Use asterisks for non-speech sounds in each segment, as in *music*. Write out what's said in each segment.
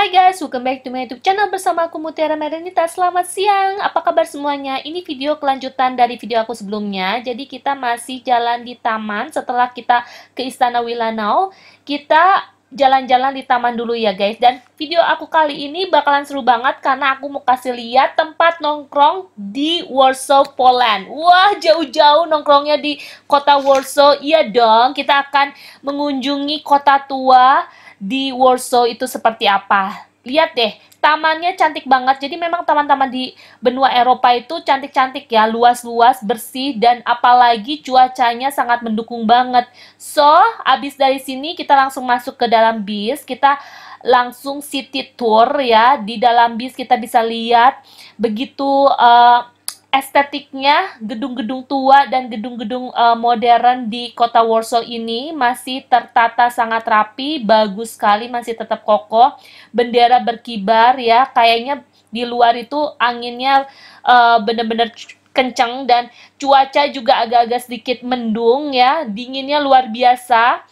Hai guys, welcome back to my YouTube channel bersama aku Mutiara Merenita. Selamat siang, apa kabar semuanya? Ini video kelanjutan dari video aku sebelumnya. Jadi kita masih jalan di taman setelah kita ke Istana Wilanau. Kita jalan-jalan di taman dulu ya guys dan video aku kali ini bakalan seru banget karena aku mau kasih lihat tempat nongkrong di Warsaw Poland wah jauh-jauh nongkrongnya di kota Warsaw iya dong kita akan mengunjungi kota tua di Warsaw itu seperti apa. Lihat deh, tamannya cantik banget. Jadi memang taman-taman di benua Eropa itu cantik-cantik ya, luas-luas, bersih, dan apalagi cuacanya sangat mendukung banget. So, abis dari sini kita langsung masuk ke dalam bis, kita langsung city tour ya. Di dalam bis kita bisa lihat begitu... Uh, estetiknya gedung-gedung tua dan gedung-gedung uh, modern di kota Warsaw ini masih tertata sangat rapi, bagus sekali, masih tetap kokoh. Bendera berkibar ya, kayaknya di luar itu anginnya uh, benar-benar kencang dan cuaca juga agak-agak sedikit mendung ya, dinginnya luar biasa.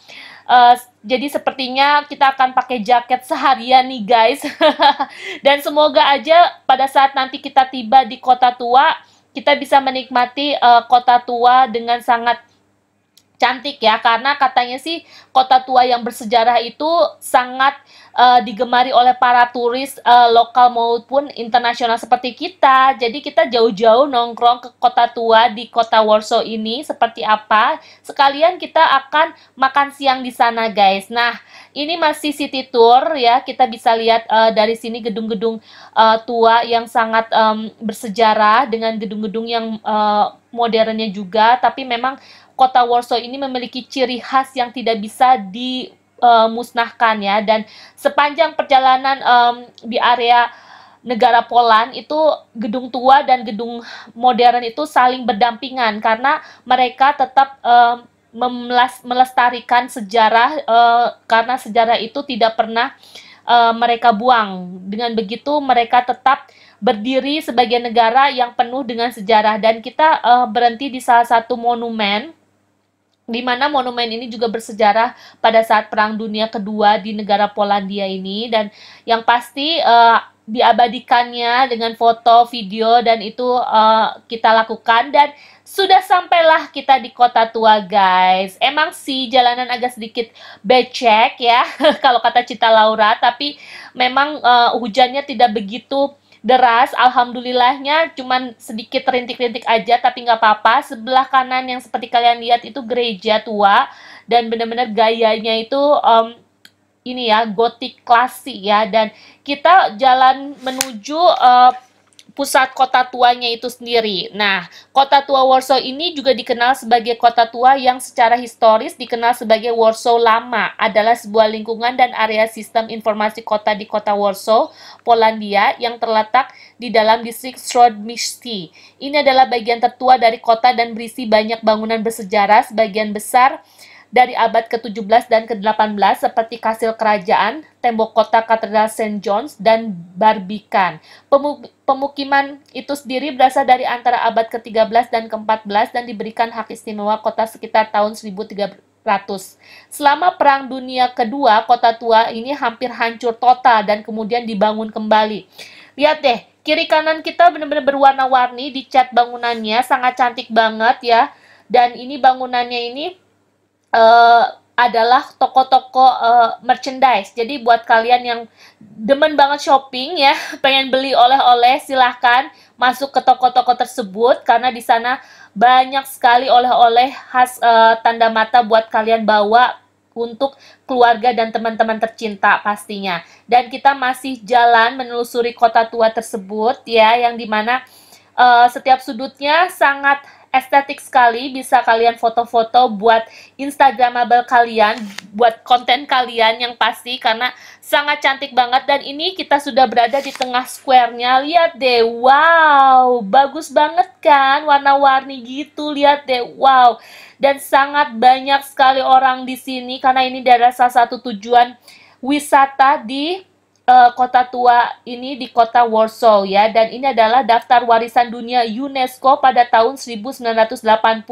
Uh, jadi sepertinya kita akan pakai jaket seharian nih guys. *laughs* dan semoga aja pada saat nanti kita tiba di kota tua, kita bisa menikmati uh, kota tua dengan sangat cantik ya karena katanya sih kota tua yang bersejarah itu sangat uh, digemari oleh para turis uh, lokal maupun internasional seperti kita. Jadi kita jauh-jauh nongkrong ke kota tua di kota Warsaw ini seperti apa. Sekalian kita akan makan siang di sana guys. Nah, ini masih city tour ya. Kita bisa lihat uh, dari sini gedung-gedung uh, tua yang sangat um, bersejarah dengan gedung-gedung yang uh, modernnya juga tapi memang kota Warsaw ini memiliki ciri khas yang tidak bisa dimusnahkan ya dan sepanjang perjalanan um, di area negara Poland itu gedung tua dan gedung modern itu saling berdampingan karena mereka tetap um, melestarikan sejarah uh, karena sejarah itu tidak pernah uh, mereka buang. Dengan begitu mereka tetap berdiri sebagai negara yang penuh dengan sejarah dan kita uh, berhenti di salah satu monumen di mana monumen ini juga bersejarah pada saat Perang Dunia Kedua di negara Polandia ini dan yang pasti uh, diabadikannya dengan foto, video dan itu uh, kita lakukan dan sudah sampailah kita di kota tua guys. Emang sih jalanan agak sedikit becek ya *laughs* kalau kata Cita Laura tapi memang uh, hujannya tidak begitu deras alhamdulillahnya cuman sedikit rintik-rintik aja tapi nggak apa-apa sebelah kanan yang seperti kalian lihat itu gereja tua dan benar-benar gayanya itu um, ini ya gotik klasik ya dan kita jalan menuju uh, pusat kota tuanya itu sendiri. Nah, kota tua Warsaw ini juga dikenal sebagai kota tua yang secara historis dikenal sebagai Warsaw Lama, adalah sebuah lingkungan dan area sistem informasi kota di kota Warsaw, Polandia, yang terletak di dalam distrik Śródmieście. Ini adalah bagian tertua dari kota dan berisi banyak bangunan bersejarah, sebagian besar dari abad ke-17 dan ke-18 seperti kastil kerajaan, tembok kota Katedral St. John's, dan Barbican. Pemukiman itu sendiri berasal dari antara abad ke-13 dan ke-14 dan diberikan hak istimewa kota sekitar tahun 1300. Selama Perang Dunia Kedua, kota tua ini hampir hancur total dan kemudian dibangun kembali. Lihat deh, kiri kanan kita benar-benar berwarna-warni, dicat bangunannya sangat cantik banget ya. Dan ini bangunannya ini uh, adalah toko-toko uh, merchandise. Jadi buat kalian yang demen banget shopping ya, *laughs* pengen beli oleh-oleh silahkan masuk ke toko-toko tersebut karena di sana banyak sekali oleh-oleh khas uh, tanda mata buat kalian bawa untuk keluarga dan teman-teman tercinta pastinya. Dan kita masih jalan menelusuri kota tua tersebut ya yang dimana uh, setiap sudutnya sangat estetik sekali, bisa kalian foto-foto buat instagramable kalian, buat konten kalian yang pasti karena sangat cantik banget dan ini kita sudah berada di tengah square-nya. Lihat deh, wow, bagus banget kan warna-warni gitu. Lihat deh, wow. Dan sangat banyak sekali orang di sini karena ini adalah salah satu tujuan wisata di Eh, kota tua ini di kota Warsaw ya dan ini adalah daftar warisan dunia UNESCO pada tahun 1980.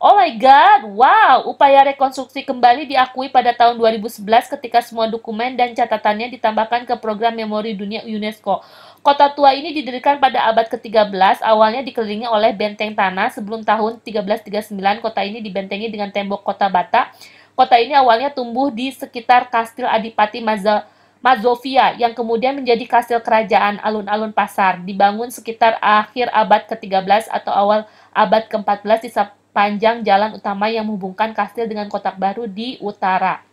Oh my god, wow, upaya rekonstruksi kembali diakui pada tahun 2011 ketika semua dokumen dan catatannya ditambahkan ke program memori dunia UNESCO. Kota tua ini didirikan pada abad ke-13, awalnya dikelilingi oleh benteng tanah sebelum tahun 1339 kota ini dibentengi dengan tembok kota bata. Kota ini awalnya tumbuh di sekitar kastil Adipati Mazel. Mazovia yang kemudian menjadi kastil kerajaan alun-alun pasar dibangun sekitar akhir abad ke-13 atau awal abad ke-14 di sepanjang jalan utama yang menghubungkan kastil dengan kotak baru di utara.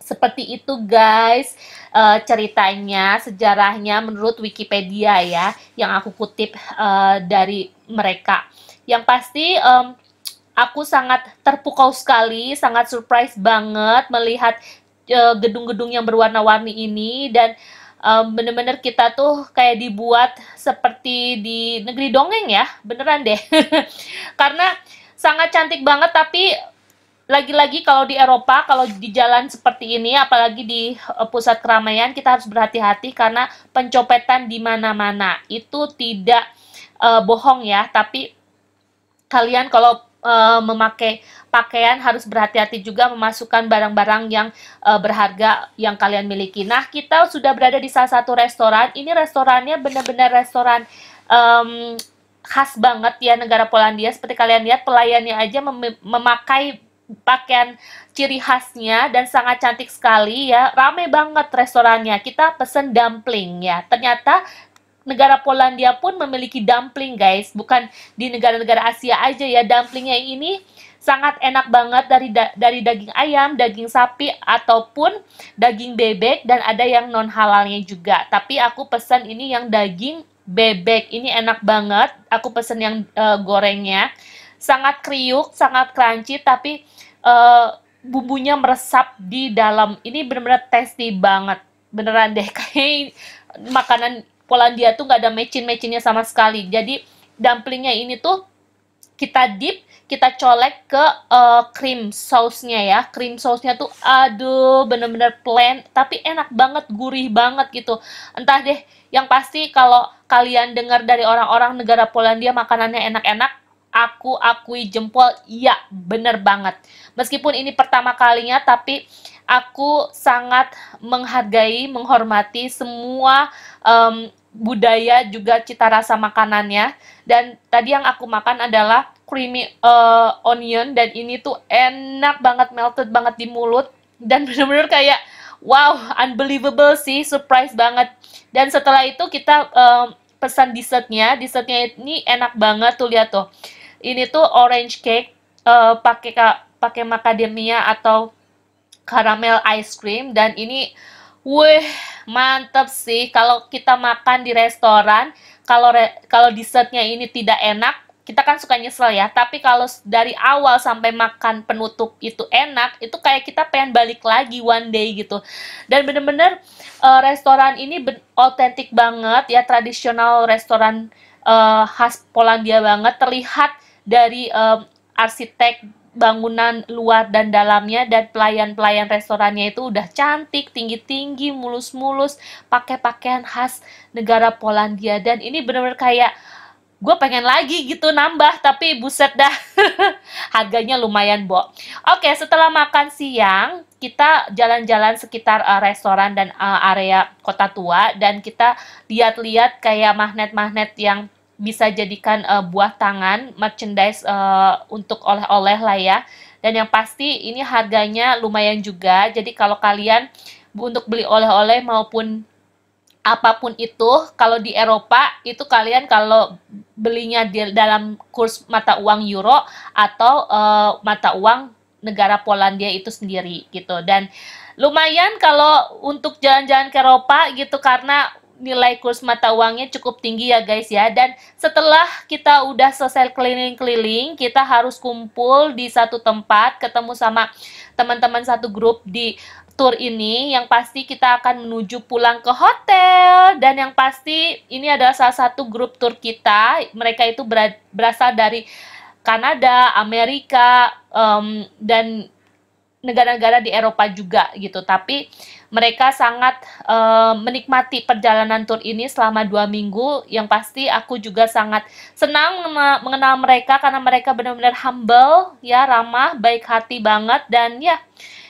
Seperti itu guys uh, ceritanya, sejarahnya menurut Wikipedia ya yang aku kutip uh, dari mereka. Yang pasti um, aku sangat terpukau sekali, sangat surprise banget melihat Eh, gedung-gedung yang berwarna-warni ini dan um, bener-bener kita tuh kayak dibuat seperti di negeri dongeng ya beneran deh *laughs* karena sangat cantik banget tapi lagi-lagi kalau di Eropa kalau di jalan seperti ini apalagi di eh, pusat keramaian kita harus berhati-hati karena pencopetan di mana-mana itu tidak eh, bohong ya tapi kalian kalau uh, memakai pakaian harus berhati-hati juga memasukkan barang-barang yang uh, berharga yang kalian miliki. Nah, kita sudah berada di salah satu restoran. Ini restorannya benar-benar restoran um, khas banget ya negara Polandia. Seperti kalian lihat pelayannya aja mem memakai pakaian ciri khasnya dan sangat cantik sekali ya. Rame banget restorannya. Kita pesen dumpling ya. Ternyata negara Polandia pun memiliki dumpling guys, bukan di negara-negara Asia aja ya dumplingnya ini sangat enak banget dari da dari daging ayam, daging sapi ataupun daging bebek dan ada yang non halalnya juga. Tapi aku pesan ini yang daging bebek ini enak banget. Aku pesan yang uh, gorengnya sangat kriuk, sangat crunchy tapi uh, bumbunya meresap di dalam. Ini benar-benar tasty banget. Beneran deh *laughs* kayak makanan Polandia tuh nggak ada mecin-mecinnya sama sekali. Jadi dumplingnya ini tuh kita dip, kita colek ke uh, cream sausnya ya. Cream sausnya tuh aduh bener-bener plain tapi enak banget, gurih banget gitu. Entah deh, yang pasti kalau kalian dengar dari orang-orang negara Polandia makanannya enak-enak, aku akui jempol, ya bener banget. Meskipun ini pertama kalinya, tapi aku sangat menghargai, menghormati semua um, budaya juga cita rasa makanannya dan tadi yang aku makan adalah creamy uh, onion dan ini tuh enak banget melted banget di mulut dan *laughs* bener-bener kayak wow unbelievable sih surprise banget dan setelah itu kita uh, pesan dessertnya dessertnya ini enak banget tuh lihat tuh ini tuh orange cake uh, pakai pakai macadamia atau caramel ice cream dan ini Wih, mantep sih. Kalau kita makan di restoran, kalau re kalau dessertnya ini tidak enak, kita kan suka nyesel ya. Tapi kalau dari awal sampai makan penutup itu enak, itu kayak kita pengen balik lagi one day gitu. Dan bener-bener uh, restoran ini otentik banget ya, tradisional restoran uh, khas Polandia banget. Terlihat dari um, arsitek bangunan luar dan dalamnya dan pelayan-pelayan restorannya itu udah cantik, tinggi-tinggi, mulus-mulus, pakai pakaian khas negara Polandia dan ini bener-bener kayak gue pengen lagi gitu nambah tapi buset dah *laughs* harganya lumayan bo oke setelah makan siang kita jalan-jalan sekitar uh, restoran dan uh, area kota tua dan kita lihat-lihat kayak magnet-magnet yang bisa jadikan uh, buah tangan, merchandise uh, untuk oleh-oleh lah ya. Dan yang pasti ini harganya lumayan juga. Jadi kalau kalian untuk beli oleh-oleh maupun apapun itu kalau di Eropa itu kalian kalau belinya di dalam kurs mata uang euro atau uh, mata uang negara Polandia itu sendiri gitu dan lumayan kalau untuk jalan-jalan ke Eropa gitu karena nilai kurs mata uangnya cukup tinggi ya guys ya dan setelah kita udah selesai keliling-keliling kita harus kumpul di satu tempat ketemu sama teman-teman satu grup di tour ini yang pasti kita akan menuju pulang ke hotel dan yang pasti ini adalah salah satu grup tour kita mereka itu berasal dari Kanada, Amerika um, dan negara-negara di Eropa juga gitu. Tapi mereka sangat uh, menikmati perjalanan tur ini selama dua minggu. Yang pasti aku juga sangat senang mengenal mereka karena mereka benar-benar humble, ya ramah, baik hati banget dan ya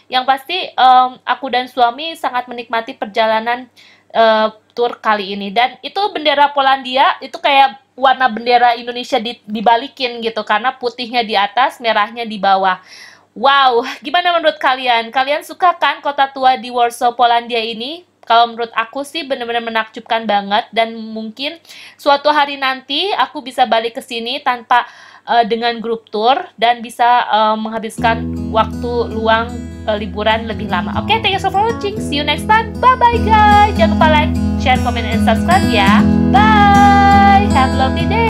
yang pasti um, aku dan suami sangat menikmati perjalanan uh, tur kali ini. Dan itu bendera Polandia itu kayak warna bendera Indonesia dibalikin gitu karena putihnya di atas, merahnya di bawah. Wow, gimana menurut kalian? Kalian suka kan kota tua di Warsaw, Polandia ini? Kalau menurut aku sih benar-benar menakjubkan banget dan mungkin suatu hari nanti aku bisa balik ke sini tanpa uh, dengan grup tour dan bisa uh, menghabiskan waktu luang uh, liburan lebih lama. Oke, okay, thank you so for watching. See you next time. Bye-bye guys. Jangan lupa like, share, comment, and subscribe ya. Bye. Have a lovely day.